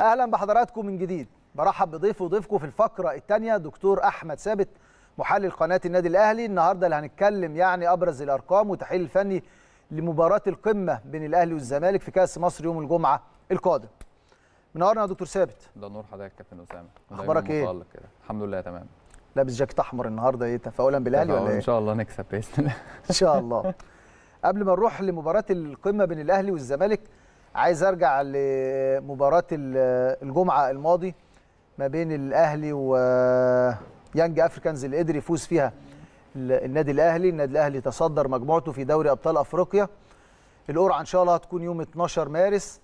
اهلا بحضراتكم من جديد برحب بضيفي وضيفكم في الفقره الثانيه دكتور احمد ثابت محلل قناه النادي الاهلي النهارده اللي هنتكلم يعني ابرز الارقام والتحليل الفني لمباراه القمه بين الاهلي والزمالك في كاس مصر يوم الجمعه القادم منورنا يا دكتور ثابت ده نور حضرتك يا كابتن اسامه اخبارك ايه الحمد لله تمام لابس جاكيت احمر النهارده ايه تفاؤلا بالاهلي ولا ايه ان شاء الله نكسب باذن الله ان شاء الله قبل ما نروح لمباراه القمه بين الاهلي والزمالك عايز ارجع لمباراه الجمعه الماضي ما بين الاهلي ويانج افريكانز اللي قدر يفوز فيها النادي الاهلي النادي الاهلي تصدر مجموعته في دوري ابطال افريقيا القرعه ان شاء الله هتكون يوم 12 مارس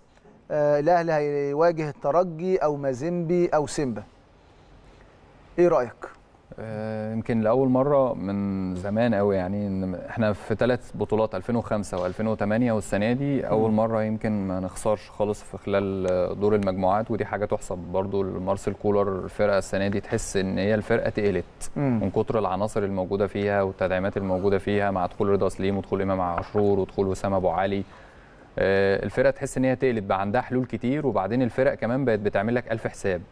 آه، الاهلي هيواجه الترجي او مازيمبي او سيمبا ايه رايك آه، يمكن لاول مره من زمان قوي يعني إن احنا في ثلاث بطولات 2005 و2008 والسنه دي اول مره يمكن ما نخسرش خالص في خلال دور المجموعات ودي حاجه تحسب برضو لمارسيل كولر الفرقه السنه دي تحس ان هي الفرقه تقلت من كتر العناصر الموجوده فيها والتدعيمات الموجوده فيها مع دخول رضا سليم ودخول امام عاشور ودخول وسام ابو علي آه، الفرقه تحس ان هي تقلت بقى عندها حلول كتير وبعدين الفرق كمان بقت بتعمل لك الف حساب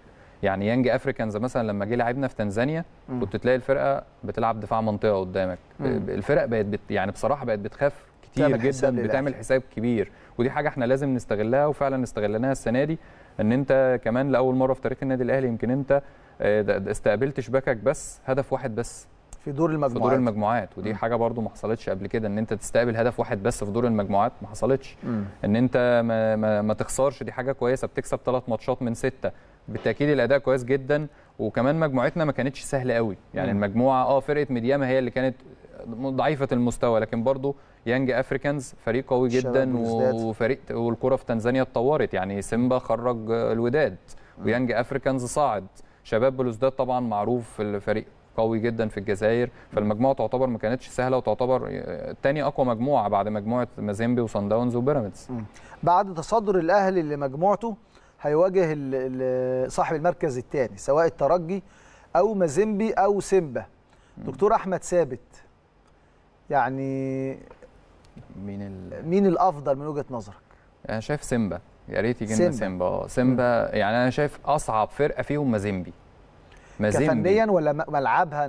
يعني يانج افريكانز مثلا لما جه لعبنا في تنزانيا كنت تلاقي الفرقه بتلعب دفاع منطقه قدامك الفرق بقت بت يعني بصراحه بقت بتخاف كتير جدا بتعمل حساب كبير ودي حاجه احنا لازم نستغلها وفعلا استغلناها السنه دي ان انت كمان لاول مره في تاريخ النادي الاهلي يمكن انت آه، استقبلت شباكك بس هدف واحد بس في دور المجموعات في دور المجموعات ودي حاجه برضو ما حصلتش قبل كده ان انت تستقبل هدف واحد بس في دور المجموعات ما حصلتش م. ان انت ما, ما, ما تخسرش دي حاجه كويسه بتكسب ثلاث ماتشات من سته بالتاكيد الاداء كويس جدا وكمان مجموعتنا ما كانتش سهله قوي يعني المجموعه اه فرقه ميدياما هي اللي كانت ضعيفه المستوى لكن برضه يانج افريكانز فريق قوي جدا وفريق والكره في تنزانيا اتطورت يعني سيمبا خرج الوداد ويانج افريكانز صاعد شباب بلوزداد طبعا معروف الفريق قوي جدا في الجزائر فالمجموعه تعتبر ما كانتش سهله وتعتبر آه، تاني اقوى مجموعه بعد مجموعه مازيمبي وسان داونز وبيراميدز بعد تصدر الاهلي لمجموعته هيواجه صاحب المركز الثاني سواء الترجي او مازيمبي او سيمبا دكتور احمد ثابت يعني مين مين الافضل من وجهه نظرك انا شايف سيمبا يا ريت يجي لنا سيمبا سيمبا آه، يعني انا شايف اصعب فرقه فيهم مازيمبي مازيمبي فنيا ولا ملعبها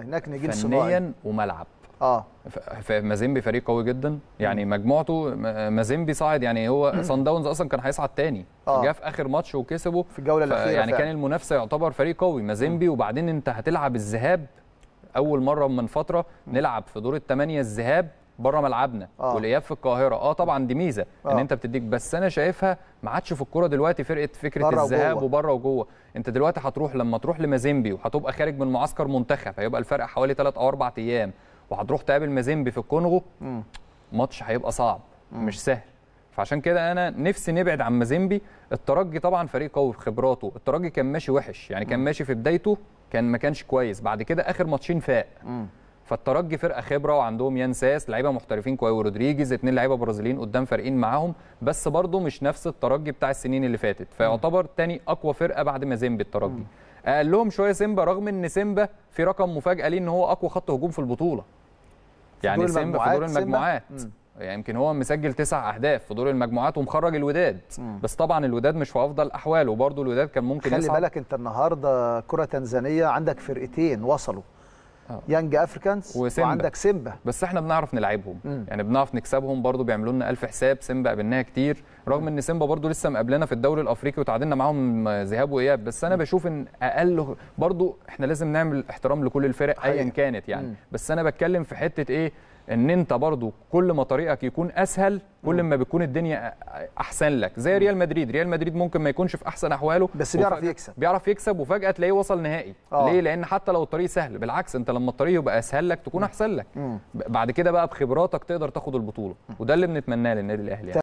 هناك نجيل صناعي فنيا وملعب اه مازيمبي فريق قوي جدا يعني مجموعته مازيمبي صاعد يعني هو سان داونز اصلا كان هيصعد تاني آه. جه في اخر ماتش وكسبه في الجوله الاخيره يعني كان المنافسه يعتبر فريق قوي مازيمبي وبعدين انت هتلعب الذهاب اول مره من فتره نلعب في دور الثمانيه الذهاب بره ملعبنا آه. والاياب في القاهره اه طبعا دي ميزه آه. ان انت بتديك بس انا شايفها ما عادش في الكوره دلوقتي فرقه فكره الذهاب وبره وجوه انت دلوقتي هتروح لما تروح لمازيمبي وهتبقى خارج من معسكر منتخب هيبقى الفرق حوالي 3 او 4 ايام وهتروح تقابل مازيمبي في الكونغو ماتش هيبقى صعب مش سهل فعشان كده انا نفسي نبعد عن مازيمبي الترجي طبعا فريق قوي خبراته الترجي كان ماشي وحش يعني كان ماشي في بدايته كان ما كانش كويس بعد كده اخر ماتشين فاق فالترجي فرقه خبره وعندهم يانساس لعيبه محترفين كويس ورودريجيز اثنين لعيبه برازيليين قدام فارقين معاهم بس برضه مش نفس الترجي بتاع السنين اللي فاتت فيعتبر تاني اقوى فرقه بعد مازيمبي الترجي مم. قال لهم شويه سيمبا رغم ان سيمبا في رقم مفاجاه ليه ان هو اقوى خط هجوم في البطوله يعني سيمبا في دور المجموعات يعني يمكن هو مسجل تسع اهداف في دور المجموعات ومخرج الوداد مم. بس طبعا الوداد مش في افضل احواله وبرده الوداد كان ممكن خلي يصعب. بالك انت النهارده كره تنزانيه عندك فرقتين وصلوا يانج آه. افريكانز وسيمبا. وعندك سيمبا بس احنا بنعرف نلعبهم مم. يعني بنعرف نكسبهم برضو بيعملوا لنا الف حساب سيمبا قابلناها كتير رغم مم. ان سيمبا برضو لسه مقابلنا في الدوري الافريقي وتعادلنا معاهم ذهاب واياب بس انا مم. بشوف ان اقل برضو احنا لازم نعمل احترام لكل الفرق ايا كانت يعني مم. بس انا بتكلم في حته ايه ان انت برضو كل ما طريقك يكون اسهل كل ما بتكون الدنيا احسن لك زي ريال مدريد ريال مدريد ممكن ما يكونش في احسن احواله بس بيعرف يكسب بيعرف يكسب وفجاه تلاقيه وصل نهائي آه. ليه لان حتى لو الطريق سهل بالعكس انت لما الطريق يبقى اسهل لك تكون احسن لك بعد كده بقى بخبراتك تقدر تاخد البطوله وده اللي بنتمناه للنادي الاهلي يعني.